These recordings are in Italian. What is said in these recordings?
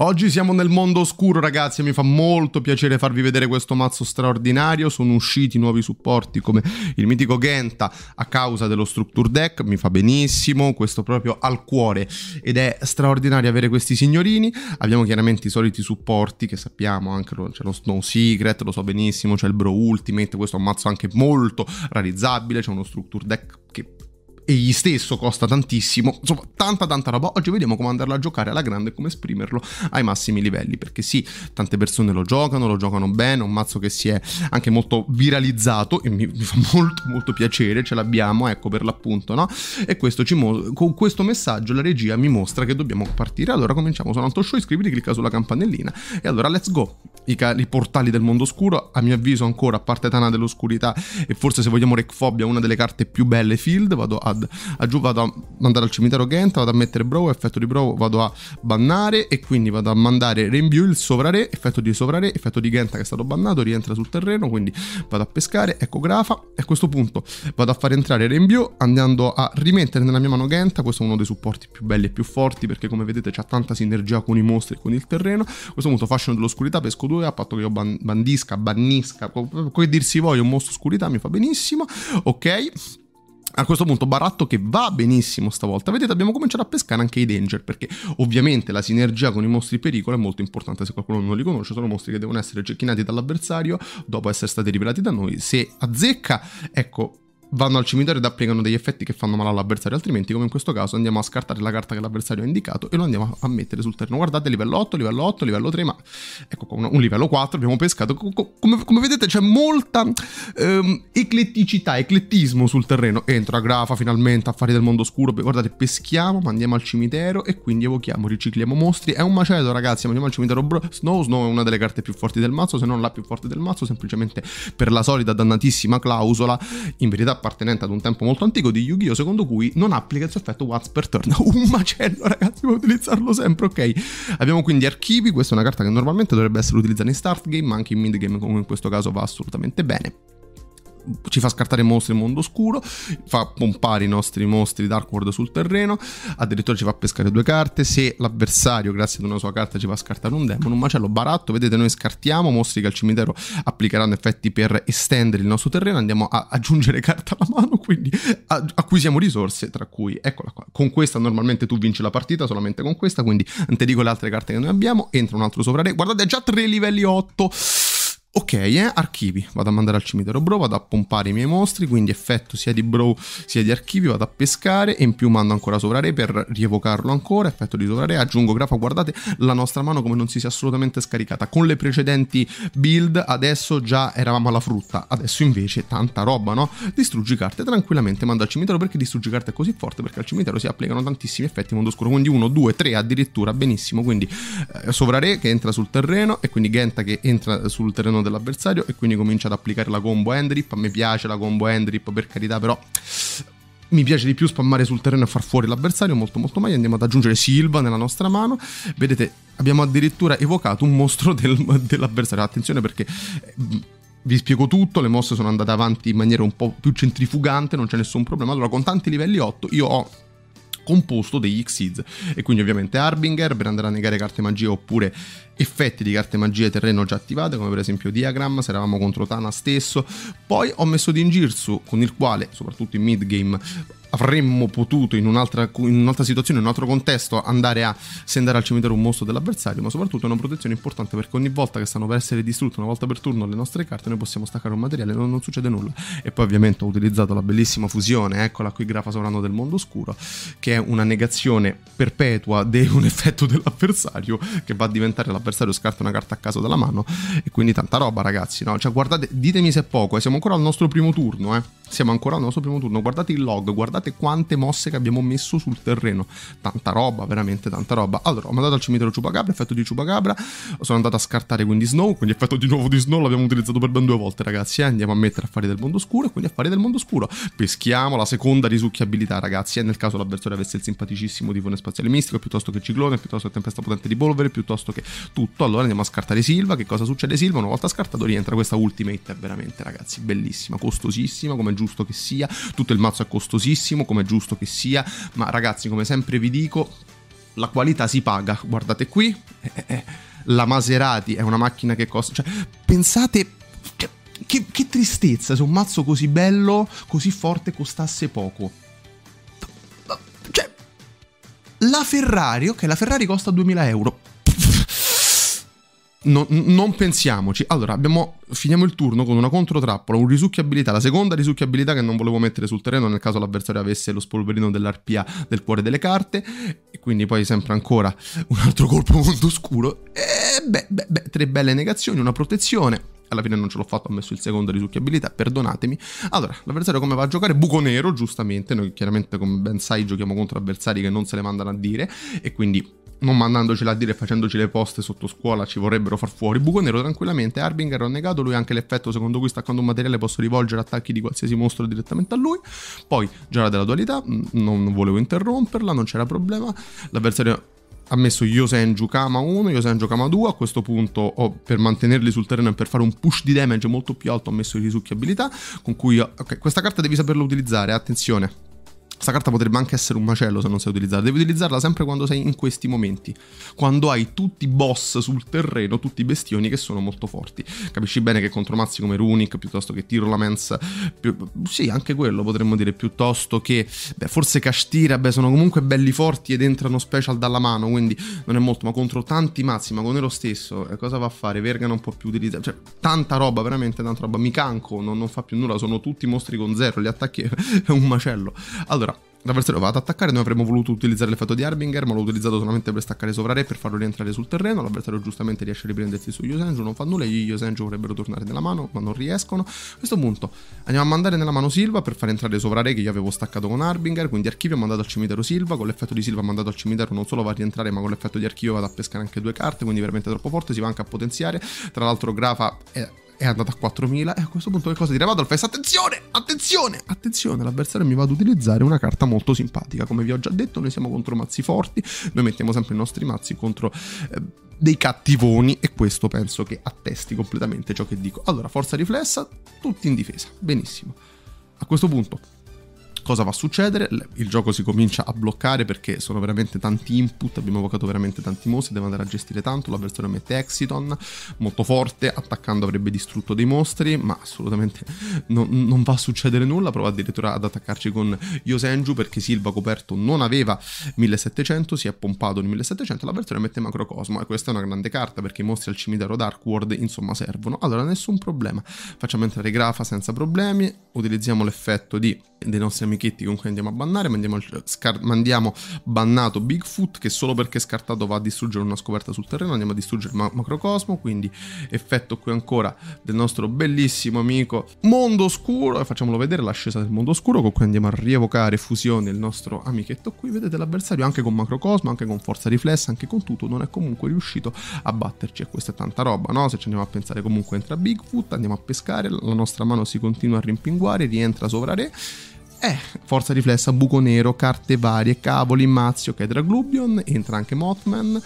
Oggi siamo nel mondo oscuro ragazzi e mi fa molto piacere farvi vedere questo mazzo straordinario, sono usciti nuovi supporti come il mitico Genta a causa dello Structure Deck, mi fa benissimo, questo proprio al cuore ed è straordinario avere questi signorini, abbiamo chiaramente i soliti supporti che sappiamo, anche c'è lo Snow Secret, lo so benissimo, c'è il Bro Ultimate, questo è un mazzo anche molto realizzabile, c'è uno Structure Deck egli stesso costa tantissimo, insomma tanta tanta roba, oggi vediamo come andarla a giocare alla grande e come esprimerlo ai massimi livelli, perché sì, tante persone lo giocano, lo giocano bene, un mazzo che si è anche molto viralizzato e mi, mi fa molto molto piacere, ce l'abbiamo, ecco per l'appunto, no? E questo ci mo- con questo messaggio la regia mi mostra che dobbiamo partire, allora cominciamo, sono Anto Show, iscriviti, clicca sulla campanellina e allora let's go! I, ca- i portali del mondo oscuro, a mio avviso ancora, a parte Tana dell'oscurità e forse se vogliamo Recfobia, una delle carte più belle field, vado a Vlad. A giù vado a mandare al cimitero Gent, vado a mettere Bro, effetto di Bro vado a bannare e quindi vado a mandare Renbiu il sovrare, effetto di sovrare, effetto di Genta che è stato bannato, rientra sul terreno, quindi vado a pescare, ecco Grafa e a questo punto vado a far entrare Renbiu andando a rimettere nella mia mano Genta, questo è uno dei supporti più belli e più forti perché come vedete c'è tanta sinergia con i mostri e con il terreno. A questo punto fascino dell'oscurità, pesco due a patto che io ban- bandisca, bannisca, come dirsi voglia un mostro oscurità mi fa benissimo, ok? a questo punto baratto che va benissimo stavolta, vedete abbiamo cominciato a pescare anche i danger perché ovviamente la sinergia con i mostri pericolo è molto importante se qualcuno non li conosce, sono mostri che devono essere cecchinati dall'avversario dopo essere stati rivelati da noi, se azzecca ecco vanno al cimitero ed applicano degli effetti che fanno male all'avversario, altrimenti come in questo caso andiamo a scartare la carta che l'avversario ha indicato e lo andiamo a mettere sul terreno. Guardate livello 8, livello 8, livello 3, ma ecco qua un, livello 4 abbiamo pescato. Come, come vedete c'è molta ehm, ecletticità, eclettismo sul terreno. Entra Grafa finalmente, affari del mondo oscuro, guardate peschiamo, mandiamo al cimitero e quindi evochiamo, ricicliamo mostri. È un macello ragazzi, andiamo al cimitero bro. Snow, Snow è una delle carte più forti del mazzo, se non la più forte del mazzo, semplicemente per la solita dannatissima clausola. In verità appartenente ad un tempo molto antico di Yu-Gi-Oh! secondo cui non applica il suo effetto once per turn. Un macello, ragazzi, puoi utilizzarlo sempre, ok? Abbiamo quindi archivi, questa è una carta che normalmente dovrebbe essere utilizzata in start game, ma anche in mid game, comunque in questo caso va assolutamente bene ci fa scartare mostri in mondo oscuro, fa pompare i nostri mostri Dark World sul terreno, addirittura ci fa pescare due carte, se l'avversario grazie ad una sua carta ci fa scartare un demon, un macello baratto, vedete noi scartiamo, mostri che al cimitero applicheranno effetti per estendere il nostro terreno, andiamo a aggiungere carta alla mano, quindi acquisiamo risorse, tra cui eccola qua, con questa normalmente tu vinci la partita solamente con questa, quindi non ti dico le altre carte che noi abbiamo, entra un altro sovra re, guardate già tre livelli 8. Ok, eh, archivi, vado a mandare al cimitero bro, vado a pompare i miei mostri, quindi effetto sia di bro sia di archivi, vado a pescare e in più mando ancora sovrare per rievocarlo ancora, effetto di sovrare, aggiungo grafo, guardate la nostra mano come non si sia assolutamente scaricata, con le precedenti build adesso già eravamo alla frutta, adesso invece tanta roba, no? Distruggi carte tranquillamente, mando al cimitero perché distruggi carte è così forte, perché al cimitero si applicano tantissimi effetti mondo scuro, quindi 1, 2, 3 addirittura, benissimo, quindi eh, sovrare che entra sul terreno e quindi Genta che entra sul terreno dell'avversario e quindi comincia ad applicare la combo Endrip. A me piace la combo Endrip per carità, però mi piace di più spammare sul terreno e far fuori l'avversario molto molto meglio andiamo ad aggiungere Silva nella nostra mano vedete abbiamo addirittura evocato un mostro del, dell'avversario attenzione perché eh, vi spiego tutto, le mosse sono andate avanti in maniera un po' più centrifugante, non c'è nessun problema. Allora, con tanti livelli 8, io ho composto degli Xyz e quindi ovviamente Harbinger per andare a negare carte magia oppure effetti di carte magia terreno già attivate come per esempio Diagram se eravamo contro Tana stesso poi ho messo Dingirsu con il quale soprattutto in mid game avremmo potuto in un'altra, in un'altra, situazione, in un altro contesto, andare a sendare al cimitero un mostro dell'avversario, ma soprattutto è una protezione importante perché ogni volta che stanno per essere distrutte, una volta per turno, le nostre carte, noi possiamo staccare un materiale, non, non succede nulla. E poi ovviamente ho utilizzato la bellissima fusione, eccola qui, Grafa Sovrano del Mondo Oscuro, che è una negazione perpetua di un effetto dell'avversario che va a diventare l'avversario scarta una carta a caso dalla mano e quindi tanta roba ragazzi, no? Cioè guardate, ditemi se è poco, eh, siamo ancora al nostro primo turno, eh. Siamo ancora al nostro primo turno, guardate il log, guardate guardate quante mosse che abbiamo messo sul terreno. Tanta roba, veramente tanta roba. Allora, ho mandato al cimitero Chupacabra, effetto di Chupacabra. Sono andato a scartare quindi Snow, quindi effetto di nuovo di Snow l'abbiamo utilizzato per ben due volte, ragazzi. Eh? Andiamo a mettere affari del mondo oscuro e quindi affari del mondo oscuro. Peschiamo la seconda risucchiabilità, ragazzi. Eh? Nel caso l'avversario avesse il simpaticissimo tifone spaziale mistico, piuttosto che ciclone, piuttosto che tempesta potente di polvere, piuttosto che tutto. Allora andiamo a scartare Silva. Che cosa succede Silva? Una volta scartato rientra questa ultimate. veramente, ragazzi, bellissima, costosissima, come è giusto che sia. Tutto il mazzo è costosissimo benissimo, come è giusto che sia, ma ragazzi, come sempre vi dico, la qualità si paga. Guardate qui, eh, eh, eh, la Maserati è una macchina che costa... Cioè, pensate... Cioè, che, che tristezza se un mazzo così bello, così forte, costasse poco. Cioè, la Ferrari, ok, la Ferrari costa 2000 euro. No, non pensiamoci. Allora, abbiamo, finiamo il turno con una controtrappola, un risucchiabilità, la seconda risucchiabilità che non volevo mettere sul terreno nel caso l'avversario avesse lo spolverino dell'arpia del cuore delle carte. E quindi poi sempre ancora un altro colpo molto scuro. E beh, beh, beh, tre belle negazioni, una protezione. Alla fine non ce l'ho fatto, ho messo il secondo risucchiabilità, perdonatemi. Allora, l'avversario come va a giocare? Buco nero, giustamente. Noi chiaramente, come ben sai, giochiamo contro avversari che non se le mandano a dire. E quindi non mandandocela a dire e facendoci le poste sotto scuola ci vorrebbero far fuori. Buco nero tranquillamente, Harbinger ho negato, lui anche l'effetto secondo cui staccando un materiale posso rivolgere attacchi di qualsiasi mostro direttamente a lui. Poi, giornata della dualità, mm, non, volevo interromperla, non c'era problema. L'avversario ha messo Yosenju Kama 1, Yosenju Kama 2, a questo punto ho, per mantenerli sul terreno e per fare un push di damage molto più alto ho messo i risucchi abilità, con cui... ok, questa carta devi saperla utilizzare, attenzione, questa carta potrebbe anche essere un macello se non sai utilizzarla. Devi utilizzarla sempre quando sei in questi momenti. Quando hai tutti i boss sul terreno, tutti i bestioni che sono molto forti. Capisci bene che contro mazzi come Runic, piuttosto che Tirolamence, più... sì, anche quello potremmo dire, piuttosto che, beh, forse Castira, beh, sono comunque belli forti ed entrano special dalla mano, quindi non è molto, ma contro tanti mazzi, ma con lo stesso, eh, cosa va a fare? Verga non può più utilizzare, cioè, tanta roba, veramente tanta roba. Mi canco, non, non fa più nulla, sono tutti mostri con zero, gli attacchi è un macello. Allora, L'avversario va ad attaccare, noi avremmo voluto utilizzare l'effetto di Harbinger, ma l'ho utilizzato solamente per staccare Sovrare e per farlo rientrare sul terreno. L'avversario giustamente riesce a riprendersi su Yosenju, non fa nulla, gli Yosenju vorrebbero tornare nella mano, ma non riescono. A questo punto andiamo a mandare nella mano Silva per far entrare Sovrare che io avevo staccato con Harbinger, quindi Archivio ha mandato al cimitero Silva, con l'effetto di Silva mandato al cimitero non solo va a rientrare, ma con l'effetto di Archivio vado a pescare anche due carte, quindi veramente troppo forte, si va anche a potenziare. Tra l'altro Grafa è è andato a 4.000 e a questo punto che cosa dirà Vadolfest? Attenzione, attenzione, attenzione, l'avversario mi va ad utilizzare una carta molto simpatica, come vi ho già detto noi siamo contro mazzi forti, noi mettiamo sempre i nostri mazzi contro... Eh, dei cattivoni e questo penso che attesti completamente ciò che dico. Allora, forza riflessa, tutti in difesa, benissimo. A questo punto cosa va a succedere? Il gioco si comincia a bloccare perché sono veramente tanti input, abbiamo evocato veramente tanti mostri, devo andare a gestire tanto, l'avversario mette Exiton, molto forte, attaccando avrebbe distrutto dei mostri, ma assolutamente non, non va a succedere nulla, prova addirittura ad attaccarci con Yosenju perché Silva coperto non aveva 1700, si è pompato il 1700, l'avversario mette Macrocosmo e questa è una grande carta perché i mostri al cimitero Dark World insomma servono, allora nessun problema, facciamo entrare Grafa senza problemi, utilizziamo l'effetto di, dei nostri amici con cui andiamo a bannare, mandiamo, scar- mandiamo bannato Bigfoot che solo perché scartato va a distruggere una scoperta sul terreno, andiamo a distruggere ma- Macrocosmo, quindi effetto qui ancora del nostro bellissimo amico Mondo Oscuro e facciamolo vedere l'ascesa del Mondo Oscuro con cui andiamo a rievocare fusione il nostro amichetto qui, vedete l'avversario anche con Macrocosmo, anche con forza riflessa, anche con tutto, non è comunque riuscito a batterci e questa è tanta roba, no? Se ci andiamo a pensare comunque entra Bigfoot, andiamo a pescare, la nostra mano si continua a rimpinguare, rientra sovra re eh, forza riflessa, buco nero, carte varie, cavoli, mazio, Kedra Glubion, entra anche Mothman,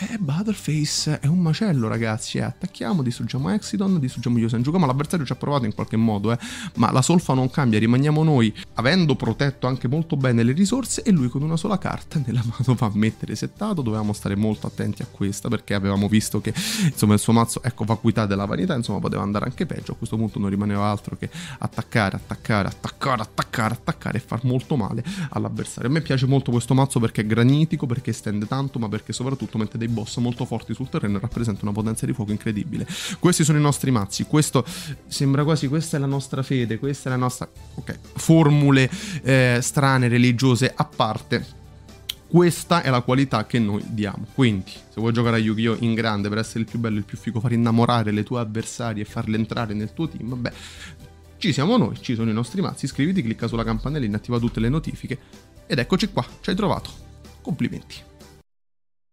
eh, Butterface è un macello, ragazzi. Eh. Attacchiamo, distruggiamo Exidon, distruggiamo Yosanjuka. Ma l'avversario ci ha provato in qualche modo, eh. Ma la solfa non cambia, rimaniamo noi, avendo protetto anche molto bene le risorse. E lui con una sola carta nella mano va a mettere settato. Dovevamo stare molto attenti a questa, perché avevamo visto che insomma il suo mazzo, ecco, vacuità della vanità, insomma, poteva andare anche peggio. A questo punto non rimaneva altro che attaccare, attaccare, attaccare, attaccare, attaccare e far molto male all'avversario. A me piace molto questo mazzo perché è granitico, perché estende tanto, ma perché soprattutto mette dei dei boss molto forti sul terreno e rappresenta una potenza di fuoco incredibile. Questi sono i nostri mazzi, questo sembra quasi questa è la nostra fede, questa è la nostra ok, formule eh, strane religiose a parte. Questa è la qualità che noi diamo. Quindi, se vuoi giocare a Yu-Gi-Oh! in grande per essere il più bello, il più figo, far innamorare le tue avversarie e farle entrare nel tuo team, beh, ci siamo noi, ci sono i nostri mazzi. Iscriviti, clicca sulla campanellina, attiva tutte le notifiche. Ed eccoci qua, ci hai trovato. Complimenti.